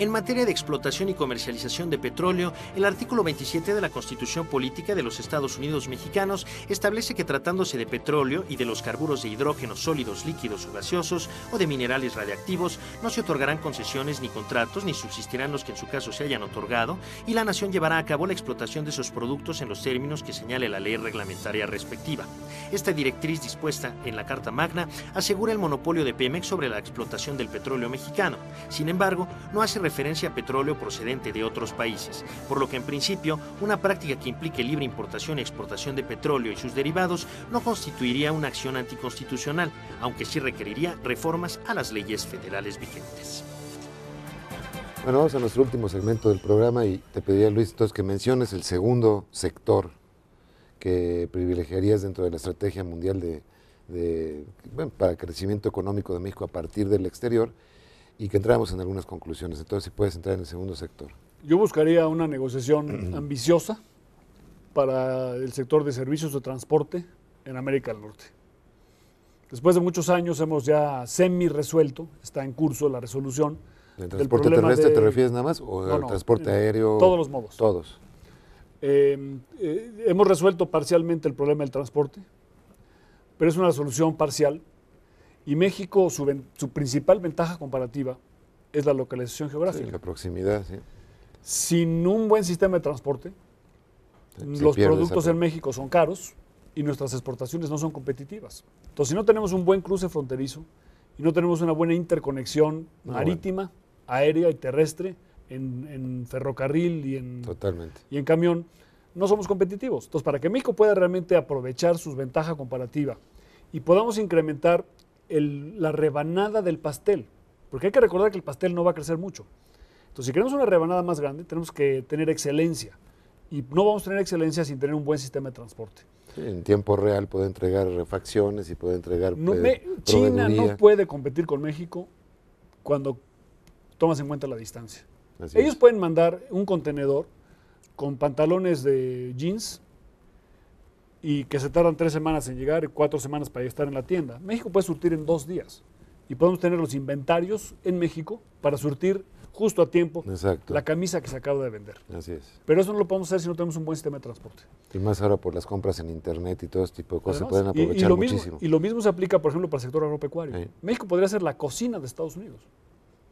en materia de explotación y comercialización de petróleo, el artículo 27 de la Constitución Política de los Estados Unidos Mexicanos establece que tratándose de petróleo y de los carburos de hidrógeno sólidos, líquidos o gaseosos o de minerales radiactivos, no se otorgarán concesiones ni contratos ni subsistirán los que en su caso se hayan otorgado y la nación llevará a cabo la explotación de sus productos en los términos que señale la ley reglamentaria respectiva. Esta directriz dispuesta en la Carta Magna asegura el monopolio de Pemex sobre la explotación del petróleo mexicano. Sin embargo, no hace a petróleo procedente de otros países, por lo que en principio una práctica que implique libre importación y exportación de petróleo y sus derivados no constituiría una acción anticonstitucional, aunque sí requeriría reformas a las leyes federales vigentes. Bueno, vamos a nuestro último segmento del programa y te pediría, Luis, entonces que menciones el segundo sector que privilegiarías dentro de la estrategia mundial de, para el crecimiento económico de México a partir del exterior y que entramos en algunas conclusiones. Entonces, si puedes entrar en el segundo sector. Yo buscaría una negociación ambiciosa para el sector de servicios de transporte en América del Norte. Después de muchos años hemos ya semi resuelto, está en curso la resolución. ¿El transporte terrestre te refieres nada más o el transporte aéreo? Todos los modos. Todos. Em, eh, hemos resuelto parcialmente el problema del transporte, pero es una solución parcial y México, su, principal ventaja comparativa es la localización geográfica. la proximidad, sí. Sin un buen sistema de transporte, los productos en México son caros y nuestras exportaciones no son competitivas. Entonces, si no tenemos un buen cruce fronterizo y no tenemos una buena interconexión marítima, aérea y terrestre, en, ferrocarril y en, y en camión, no somos competitivos. Entonces, para que México pueda realmente aprovechar sus ventajas comparativas y podamos incrementar la rebanada del pastel, porque hay que recordar que el pastel no va a crecer mucho. Entonces, si queremos una rebanada más grande, tenemos que tener excelencia. Y no vamos a tener excelencia sin tener un buen sistema de transporte. En tiempo real puede entregar refacciones y puede entregar. Eh, China no puede competir con México cuando tomas en cuenta la distancia. Ellos pueden mandar un contenedor con pantalones de jeans y que se tardan tres semanas en llegar y cuatro semanas para estar en la tienda. México puede surtir en dos días y podemos tener los inventarios en México para surtir justo a tiempo la camisa que se acaba de vender. Pero eso no lo podemos hacer si no tenemos un buen sistema de transporte. Y más ahora por las compras en internet y todo este tipo de cosas, se pueden aprovechar y, lo muchísimo. Mismo, y lo mismo se aplica, por ejemplo, para el sector agropecuario. México podría ser la cocina de Estados Unidos.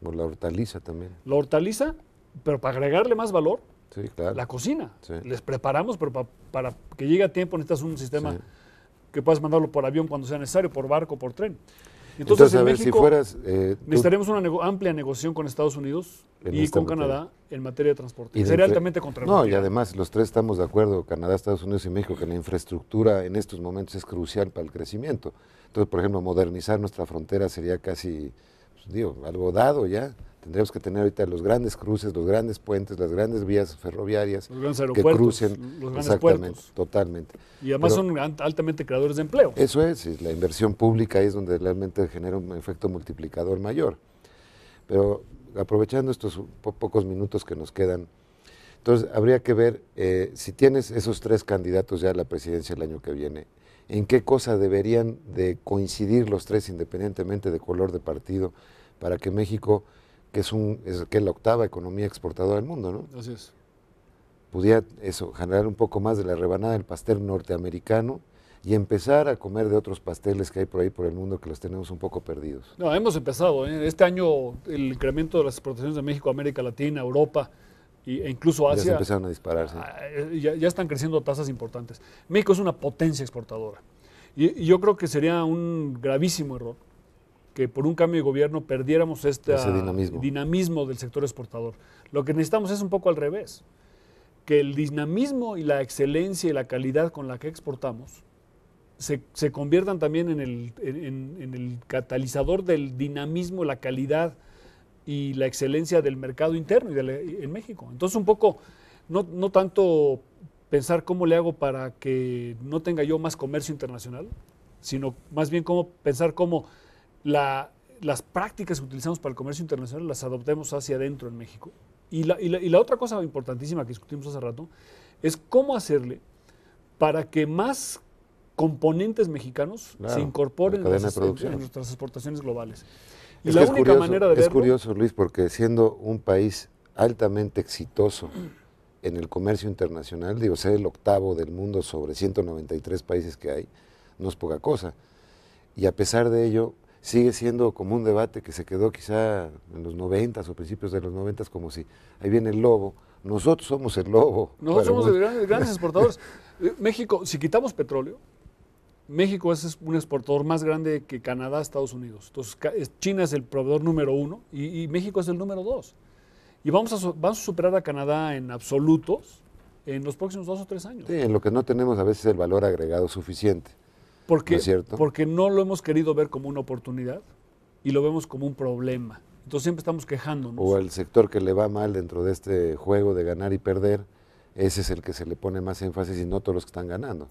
Por la hortaliza también. La hortaliza, pero para agregarle más valor, la cocina. Les preparamos, pero para que llegue a tiempo necesitas un sistema que puedas mandarlo por avión cuando sea necesario, por barco, por tren. Entonces, en México, si fueras, eh, necesitaremos una amplia negociación con Estados Unidos y este con Canadá en materia de transporte. Y Sería altamente No, y además los tres estamos de acuerdo, Canadá, Estados Unidos y México, que la infraestructura en estos momentos es crucial para el crecimiento. Entonces, por ejemplo, modernizar nuestra frontera sería casi, pues, algo dado ya tendríamos que tener ahorita los grandes cruces, los grandes puentes, las grandes vías ferroviarias que crucen. Los grandes exactamente, puertos. totalmente. Y además son altamente creadores de empleo. Eso es, la inversión pública es donde realmente genera un efecto multiplicador mayor. Pero aprovechando estos pocos minutos que nos quedan, entonces habría que ver eh, si tienes esos tres candidatos ya a la presidencia el año que viene, en qué cosa deberían de coincidir los tres independientemente de color de partido para que México que es, un, que la octava economía exportadora del mundo, ¿no? Así es. Pudiera eso, generar un poco más de la rebanada del pastel norteamericano y empezar a comer de otros pasteles que hay por ahí por el mundo que los tenemos un poco perdidos. No, hemos empezado. ¿eh? Este año el incremento de las exportaciones de México a América Latina, Europa e incluso Asia. Ya empezaron a dispararse. Ah, eh, ya, están creciendo tasas importantes. México es una potencia exportadora. y yo creo que sería un gravísimo error que por un cambio de gobierno perdiéramos este dinamismo. del sector exportador. Lo que necesitamos es un poco al revés, que el dinamismo y la excelencia y la calidad con la que exportamos se, conviertan también en el, catalizador del dinamismo, la calidad y la excelencia del mercado interno y en México. Entonces, un poco, no, no, tanto pensar cómo le hago para que no tenga yo más comercio internacional, sino más bien cómo pensar cómo la, las prácticas que utilizamos para el comercio internacional las adoptemos hacia adentro en México. Y la, otra cosa importantísima que discutimos hace rato es cómo hacerle para que más componentes mexicanos se incorporen en, nuestras exportaciones globales. Y es la curioso, manera Es curioso, Luis, porque siendo un país altamente exitoso en el comercio internacional, digo, ser el octavo del mundo sobre 193 países que hay, no es poca cosa. Y a pesar de ello, sigue siendo como un debate que se quedó quizá en los noventas o principios de los noventas como si ahí viene el lobo. Nosotros somos el lobo. Nosotros somos los grandes exportadores. Eh, México, si quitamos petróleo, México es un exportador más grande que Canadá, Estados Unidos. Entonces, China es el proveedor número uno y, México es el número dos. Y vamos a, vamos a superar a Canadá en absolutos en los próximos dos o tres años. Sí, en lo que no tenemos a veces el valor agregado suficiente porque, ¿No porque no lo hemos querido ver como una oportunidad y lo vemos como un problema. Entonces siempre estamos quejándonos. O el sector que le va mal dentro de este juego de ganar y perder, ese es el que se le pone más énfasis y no todos los que están ganando.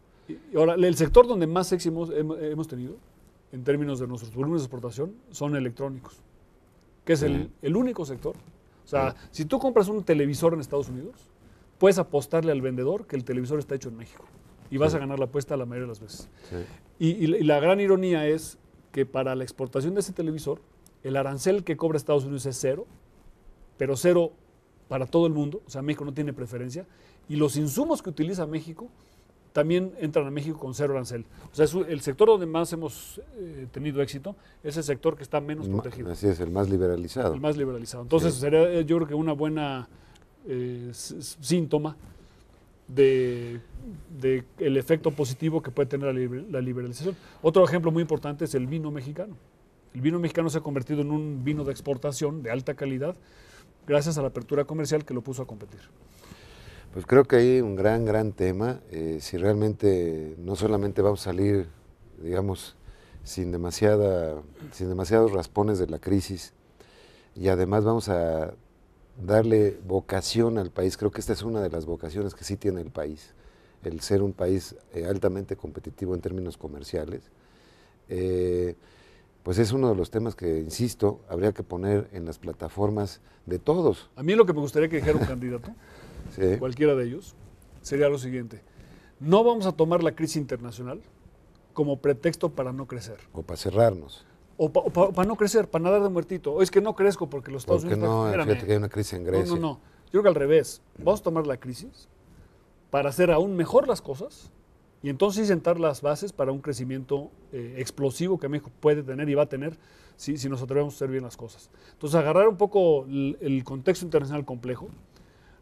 ahora, el sector donde más éxito hemos, tenido, en términos de nuestros volúmenes de exportación, son electrónicos, que es el, único sector. O sea, si tú compras un televisor en Estados Unidos, puedes apostarle al vendedor que el televisor está hecho en México y vas a ganar la apuesta la mayoría de las veces. Sí. Y, la gran ironía es que para la exportación de ese televisor, el arancel que cobra Estados Unidos es cero, pero cero para todo el mundo, o sea, México no tiene preferencia, y los insumos que utiliza México también entran a México con cero arancel. O sea, el sector donde más hemos eh, tenido éxito es el sector que está menos protegido. Así es, el más liberalizado. El más liberalizado. Entonces, sería eh, yo creo que una buena eh, síntoma de, el efecto positivo que puede tener la, liberalización. Otro ejemplo muy importante es el vino mexicano. El vino mexicano se ha convertido en un vino de exportación de alta calidad gracias a la apertura comercial que lo puso a competir. Pues creo que hay un gran, gran tema. Eh, si realmente no solamente vamos a salir, digamos, sin, demasiada, sin demasiados raspones de la crisis, y además vamos a darle vocación al país. Creo que esta es una de las vocaciones que sí tiene el país, el ser un país eh, altamente competitivo en términos comerciales. Eh, pues es uno de los temas que, insisto, habría que poner en las plataformas de todos. A mí lo que me gustaría que dijera un candidato, cualquiera de ellos, sería lo siguiente. No vamos a tomar la crisis internacional como pretexto para no crecer. O para cerrarnos o para no crecer, para nadar de muertito. O es que no crezco porque los Estados Unidos... no, fíjate que hay una crisis en Grecia. No, no, no. Yo creo que al revés. Vamos a tomar la crisis para hacer aún mejor las cosas y entonces sentar las bases para un crecimiento eh, explosivo que México puede tener y va a tener si, nos atrevemos a hacer bien las cosas. Entonces, agarrar un poco el, contexto internacional complejo,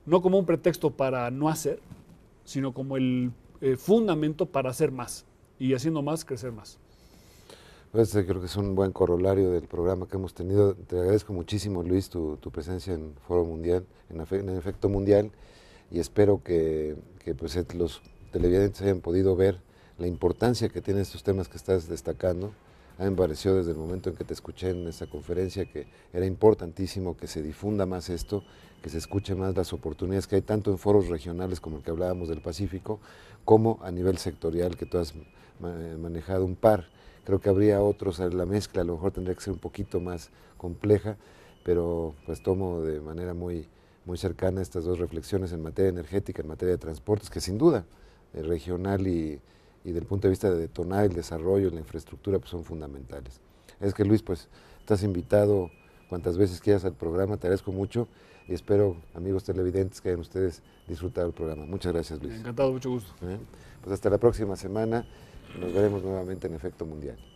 no como un pretexto para no hacer, sino como el eh, fundamento para hacer más y haciendo más, crecer más. Pues, eh, creo que es un buen corolario del programa que hemos tenido. Te agradezco muchísimo, Luis, tu, presencia en Foro Mundial, en, Efecto Mundial, y espero que, pues, eh, los televidentes hayan podido ver la importancia que tienen estos temas que estás destacando. ha mí desde el momento en que te escuché en esta conferencia que era importantísimo que se difunda más esto, que se escuche más las oportunidades que hay tanto en foros regionales como el que hablábamos del Pacífico, como a nivel sectorial que tú has eh, manejado un par. Creo que habría otros, la mezcla a lo mejor tendría que ser un poquito más compleja, pero pues tomo de manera muy, muy cercana estas dos reflexiones en materia energética, en materia de transportes, que sin duda, eh, regional y, y del punto de vista de detonar el desarrollo, la infraestructura, pues son fundamentales. Es que Luis, pues estás invitado cuantas veces quieras al programa, te agradezco mucho y espero, amigos televidentes, que hayan ustedes disfrutado el programa. Muchas gracias, Luis. Encantado, mucho gusto. ¿Eh? Pues hasta la próxima semana. Nos veremos nuevamente en Efecto Mundial.